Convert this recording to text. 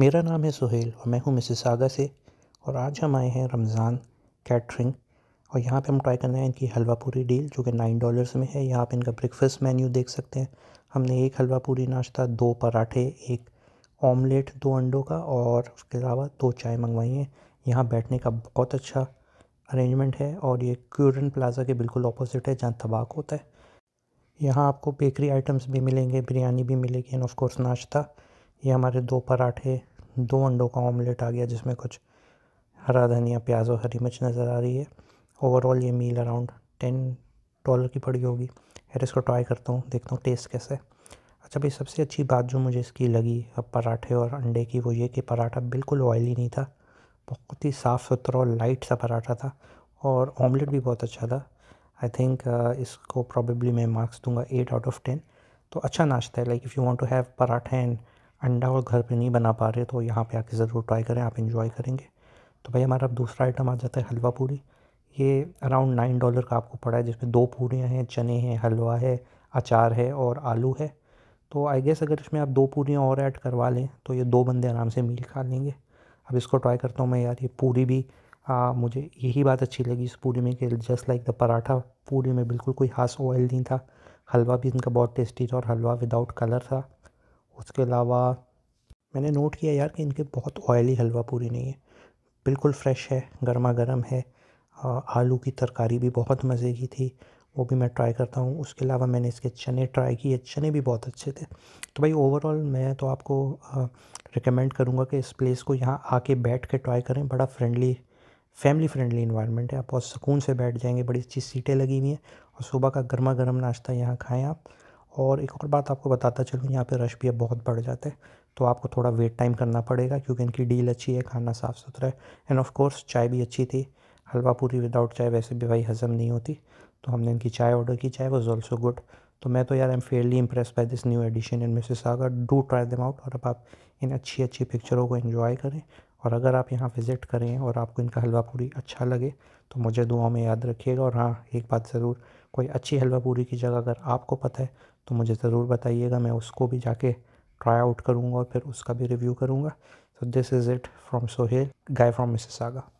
मेरा नाम है सुहेल और मैं हूँ मिसिसागा से और आज हम आए हैं रमज़ान कैटरिंग और यहाँ पे हम ट्राई करना है इनकी हलवा पूरी डील जो कि नाइन डॉलर्स में है यहाँ पे इनका ब्रेकफास्ट मेन्यू देख सकते हैं हमने एक हलवा पूरी नाश्ता दो पराठे एक ऑमलेट दो अंडों का और उसके अलावा दो चाय मंगवाई हैं यहाँ बैठने का बहुत अच्छा अरेंजमेंट है और ये क्यूरन प्लाज़ा के बिल्कुल अपोजिट है जहाँ तबाक होता है यहाँ आपको बेकरी आइटम्स भी मिलेंगे बिरयानी भी मिलेगी एंड ऑफ कोर्स नाश्ता ये हमारे दो पराठे दो अंडों का ऑमलेट आ गया जिसमें कुछ हरा धनिया प्याज और हरी मिर्च नज़र आ रही है ओवरऑल ये मील अराउंड टेन डॉलर की पड़ी होगी खैर इसको ट्राई करता हूँ देखता हूँ टेस्ट कैसे अच्छा भाई सबसे अच्छी बात जो मुझे इसकी लगी अब पराठे और अंडे की वो ये कि पराठा बिल्कुल ऑयली नहीं था बहुत ही साफ़ सुथरा और लाइट सा पराठा था और ऑमलेट भी बहुत अच्छा था आई थिंक uh, इसको प्रॉबेबली मैं मार्क्स दूंगा एट आउट ऑफ टेन तो अच्छा नाश्ता है like if you want to have paratha and अंडा और घर पे नहीं बना पा रहे तो यहाँ पे आके ज़रूर ट्राई करें आप इन्जॉय करेंगे तो भाई हमारा दूसरा आइटम आ जाता है हलवा पूरी ये अराउंड नाइन डॉलर का आपको पड़ा है जिसमें दो पूरियाँ हैं चने हैं हलवा है अचार है और आलू है तो आई गेस अगर इसमें आप दो पूरियाँ और ऐड करवा लें तो ये दो बंदे आराम से मील खा लेंगे अब इसको ट्राई करता हूँ मैं यार ये पूरी भी आ, मुझे यही बात अच्छी लगी इस पूरी में कि जस्ट लाइक द पराठा पूरी में बिल्कुल कोई खास ऑयल नहीं था हलवा भी इनका बहुत टेस्टी था और हलवा विदाउट कलर था उसके अलावा मैंने नोट किया यार कि इनके बहुत ऑयली हलवा पूरी नहीं है बिल्कुल फ्रेश है गर्मा गर्म है आलू की तरकारी भी बहुत मज़े की थी वो भी मैं ट्राई करता हूँ उसके अलावा मैंने इसके चने ट्राई किए चने भी बहुत अच्छे थे तो भाई ओवरऑल मैं तो आपको रिकमेंड करूँगा कि इस प्लेस को यहाँ आके बैठ के ट्राई करें बड़ा फ्रेंडली फैमिली फ्रेंडली इन्वायरमेंट है आप बहुत सुकून से बैठ जाएंगे बड़ी अच्छी सीटें लगी हुई हैं और सुबह का गर्मा गर्म नाश्ता यहाँ खाएँ आप और एक और बात आपको बताता चलूँ यहाँ पे रश भी अब बहुत बढ़ जाता है तो आपको थोड़ा वेट टाइम करना पड़ेगा क्योंकि इनकी डील अच्छी है खाना साफ़ सुथरा है एंड ऑफ़ कोर्स चाय भी अच्छी थी हलवा पूरी विदाउट चाय वैसे भी भाई हज़म नहीं होती तो हमने इनकी चाय ऑर्डर की चाय वॉज ऑल्सो गुड तो मैं तो यार I am fairly impress by this new addition in Mrs Sagar do try them out और अब आप इन अच्छी अच्छी पिक्चरों को इन्जॉय करें और अगर आप यहाँ विज़िट करें और आपको इनका हलवा पूरी अच्छा लगे तो मुझे दुआओं में याद रखिएगा और हाँ एक बात ज़रूर कोई अच्छी हलवा पूरी की जगह अगर आपको पता है तो मुझे ज़रूर बताइएगा मैं उसको भी जाके ट्राई आउट करूँगा और फिर उसका भी रिव्यू करूँगा so this is it from Sohail guy from Mrs saga